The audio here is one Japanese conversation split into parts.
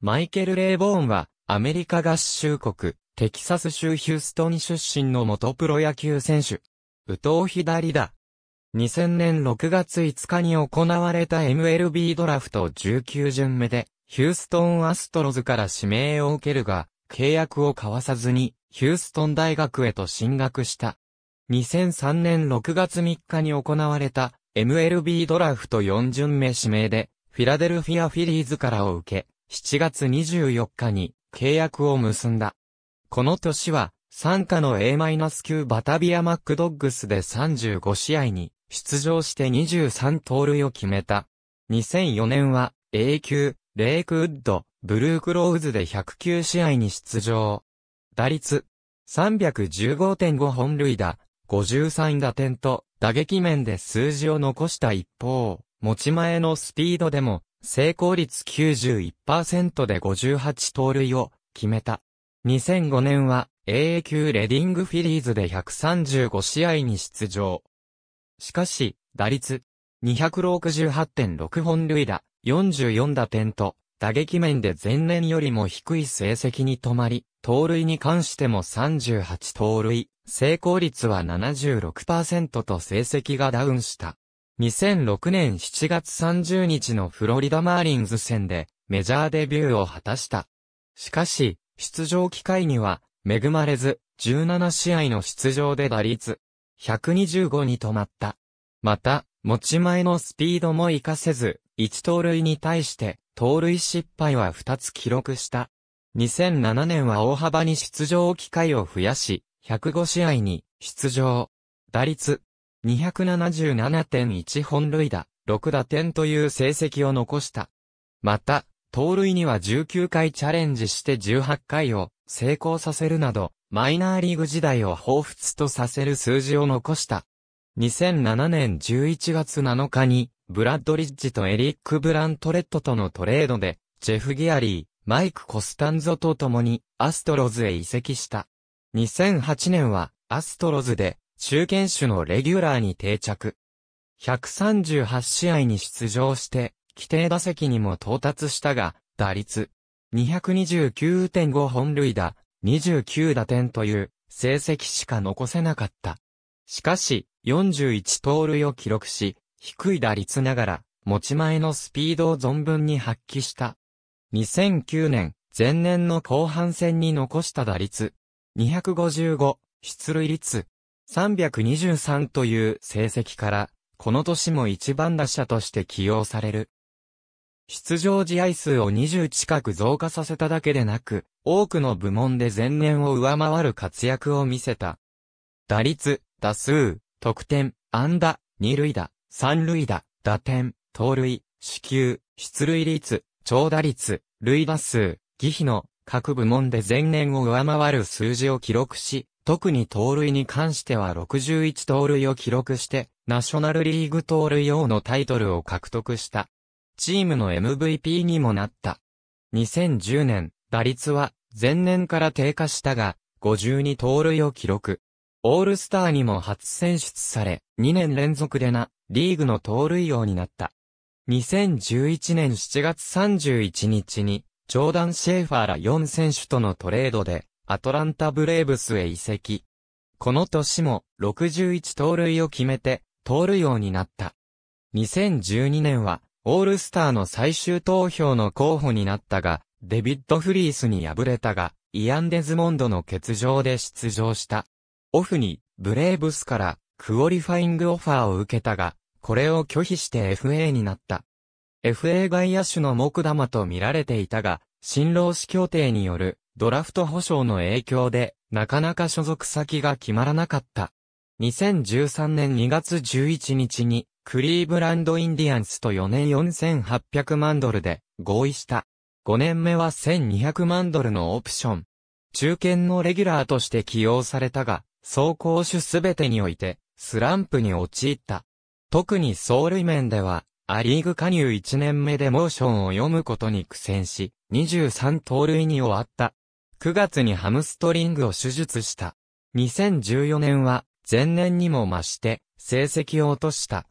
マイケル・レイ・ボーンは、アメリカ合衆国、テキサス州ヒューストン出身の元プロ野球選手。右投左打。2000年6月5日に行われた MLB ドラフト19巡目で、ヒューストンアストロズから指名を受けるが、契約を交わさずに、ヒューストン大学へと進学した。2003年6月3日に行われた MLB ドラフト4巡目指名で、フィラデルフィアフィリーズからを受け、7月24日に契約を結んだ。この年は、参加の A-9 バタビアマックドッグスで35試合に出場して23盗塁を決めた。2004年は A 級、レイクウッド、ブルークローズで109試合に出場。打率315.5本塁打、53打点と打撃面で数字を残した一方、持ち前のスピードでも成功率91%で58盗塁を決めた。2005年は AA 級レディングフィリーズで135試合に出場。しかし、打率268.6本塁打、44打点と、打撃面で前年よりも低い成績に止まり、盗塁に関しても38盗塁、成功率は76%と成績がダウンした。2006年7月30日のフロリダマーリンズ戦でメジャーデビューを果たした。しかし、出場機会には恵まれず、17試合の出場で打率125に止まった。また、持ち前のスピードも活かせず、1盗塁に対して盗塁失敗は2つ記録した。2007年は大幅に出場機会を増やし、105試合に出場。打率277.1本塁打、6打点という成績を残した。また、盗塁には19回チャレンジして18回を成功させるなど、マイナーリーグ時代を彷彿とさせる数字を残した。2007年11月7日に、ブラッドリッジとエリック・ブラントレットとのトレードで、ジェフ・ギアリー、マイク・コスタンゾと共にアストロズへ移籍した。2008年はアストロズで中堅種のレギュラーに定着。138試合に出場して、規定打席にも到達したが、打率229.5本塁打、29打点という成績しか残せなかった。しかし、41盗塁を記録し、低い打率ながら、持ち前のスピードを存分に発揮した。2009年、前年の後半戦に残した打率、255、出塁率、323という成績から、この年も一番打者として起用される。出場試合数を20近く増加させただけでなく、多くの部門で前年を上回る活躍を見せた。打率、打数、得点、安打、二塁打、三塁打、打点、盗塁、死球、出塁率、長打率、塁打数、儀比の各部門で前年を上回る数字を記録し、特に盗塁に関しては61盗塁を記録して、ナショナルリーグ盗塁王のタイトルを獲得した。チームの MVP にもなった。2010年、打率は前年から低下したが、52盗塁を記録。オールスターにも初選出され、2年連続でな、リーグの盗塁王になった。2011年7月31日に、ジョーダン・シェーファーら4選手とのトレードで、アトランタブレーブスへ移籍。この年も61盗塁を決めて、盗塁王になった。2012年は、オールスターの最終投票の候補になったが、デビッド・フリースに敗れたが、イアン・デズモンドの欠場で出場した。オフに、ブレーブスから、クオリファイングオファーを受けたが、これを拒否して FA になった。FA 外野手の木玉と見られていたが、新労使協定によるドラフト保証の影響で、なかなか所属先が決まらなかった。2013年2月11日に、クリーブランドインディアンスと4年4800万ドルで合意した。5年目は1200万ドルのオプション。中堅のレギュラーとして起用されたが、走行手すべてにおいて、スランプに陥った。特に走塁面では、アリーグ加入1年目でモーションを読むことに苦戦し、23盗塁に終わった。9月にハムストリングを手術した。2014年は、前年にも増して、成績を落とした。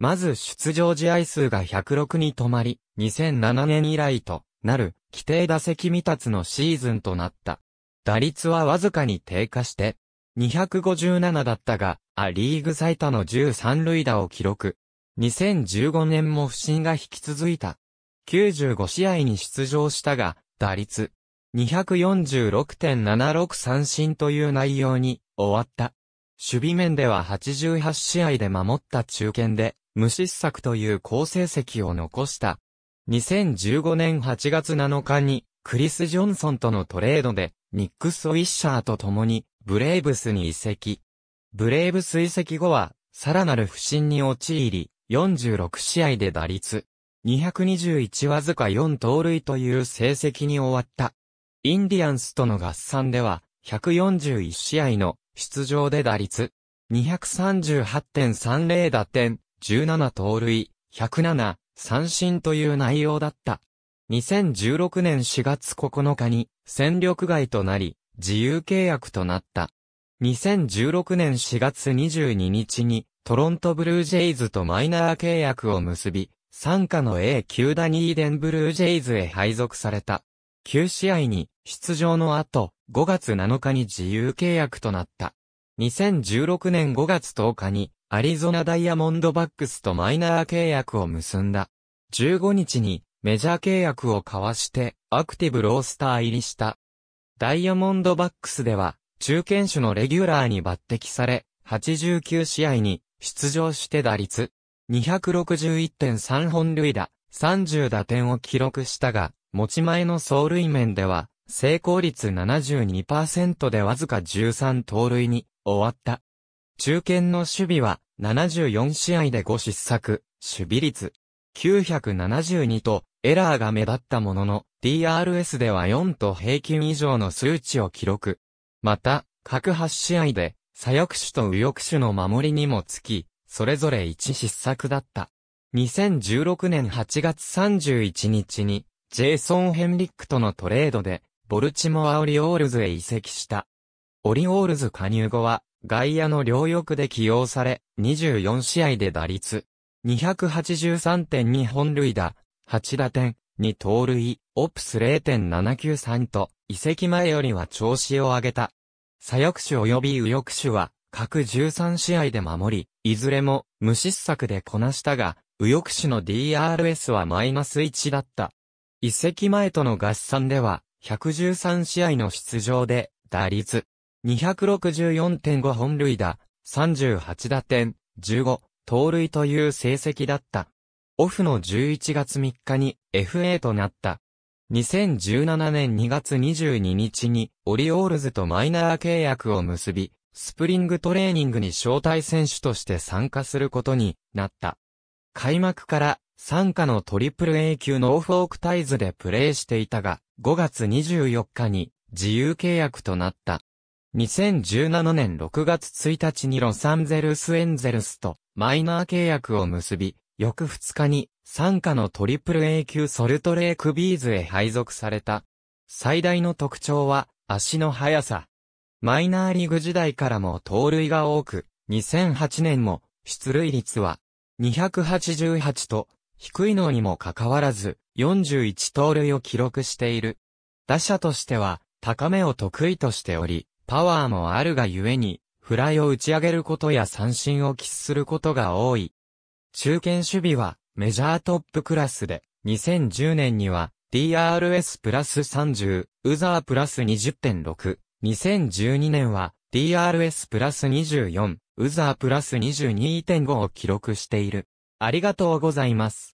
まず出場試合数が106に止まり、2007年以来となる、規定打席未達のシーズンとなった。打率はわずかに低下して、257だったが、ア・リーグ最多の13塁打を記録。2015年も不振が引き続いた。95試合に出場したが、打率、246.76三振という内容に終わった。守備面では88試合で守った中堅で、無失策という好成績を残した。2015年8月7日に、クリス・ジョンソンとのトレードで、ニックス・ウィッシャーと共に、ブレイブスに移籍。ブレイブス移籍後は、さらなる不振に陥り、46試合で打率、221わずか4盗塁という成績に終わった。インディアンスとの合算では、141試合の出場で打率、238.30打点、17盗塁、107、三振という内容だった。2016年4月9日に戦力外となり、自由契約となった。2016年4月22日にトロントブルージェイズとマイナー契約を結び、参加の A 級ダニーデンブルージェイズへ配属された。9試合に出場の後、5月7日に自由契約となった。2016年5月10日に、アリゾナダイヤモンドバックスとマイナー契約を結んだ。15日に、メジャー契約を交わして、アクティブロースター入りした。ダイヤモンドバックスでは、中堅種のレギュラーに抜擢され、89試合に出場して打率、261.3本塁打、30打点を記録したが、持ち前の走塁面では、成功率72%でわずか13盗塁に終わった。中堅の守備は74試合で5失策、守備率972とエラーが目立ったものの DRS では4と平均以上の数値を記録。また、各8試合で左翼手と右翼手の守りにもつき、それぞれ1失策だった。2016年8月31日に、ジェイソン・ヘンリックとのトレードで、ボルチモアオリオールズへ移籍した。オリオールズ加入後は、外野の両翼で起用され、24試合で打率、283.2本塁打、8打点、2盗塁、オプス0.793と、移籍前よりは調子を上げた。左翼手及び右翼手は、各13試合で守り、いずれも無失策でこなしたが、右翼手の DRS はマイナス1だった。移籍前との合算では、113試合の出場で、打率、264.5本塁打、38打点、15、盗塁という成績だった。オフの11月3日に FA となった。2017年2月22日にオリオールズとマイナー契約を結び、スプリングトレーニングに招待選手として参加することになった。開幕から参加のトリプル A 級ノーフォークタイズでプレーしていたが、5月24日に自由契約となった。2017年6月1日にロサンゼルスエンゼルスとマイナー契約を結び、翌2日に参加のトリプル A 級ソルトレークビーズへ配属された。最大の特徴は足の速さ。マイナーリーグ時代からも盗塁が多く、2008年も出塁率は288と低いのにもかかわらず、41盗塁を記録している。打者としては、高めを得意としており、パワーもあるがゆえに、フライを打ち上げることや三振を喫することが多い。中堅守備は、メジャートップクラスで、2010年には、DRS プラス30、ウザープラス20.6、2012年は、DRS プラス24、ウザープラス22.5を記録している。ありがとうございます。